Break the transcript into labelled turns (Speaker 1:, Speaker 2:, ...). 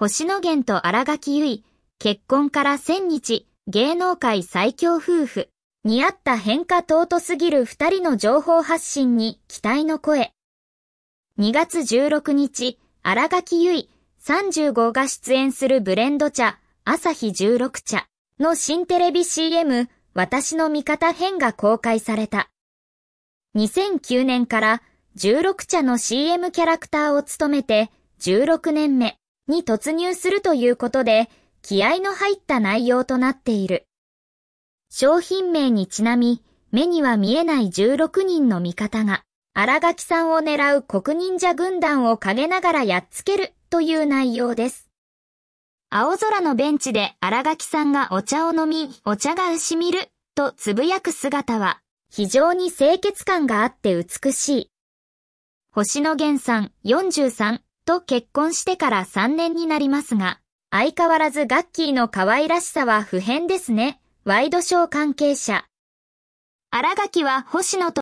Speaker 1: 星野源と荒垣結衣、結婚から1000日、芸能界最強夫婦、似合った変化尊すぎる二人の情報発信に期待の声。2月16日、荒垣結衣35が出演するブレンド茶、朝日16茶の新テレビ CM、私の味方編が公開された。2009年から16茶の CM キャラクターを務めて16年目。に突入するということで、気合の入った内容となっている。商品名にちなみ、目には見えない16人の味方が、荒垣さんを狙う国忍者軍団を陰ながらやっつけるという内容です。青空のベンチで荒垣さんがお茶を飲み、お茶がしみるとつぶやく姿は、非常に清潔感があって美しい。星野源さん43と結婚してから3年になりますが、相変わらずガッキーの可愛らしさは不変ですね。ワイドショー関係者。新垣は星野と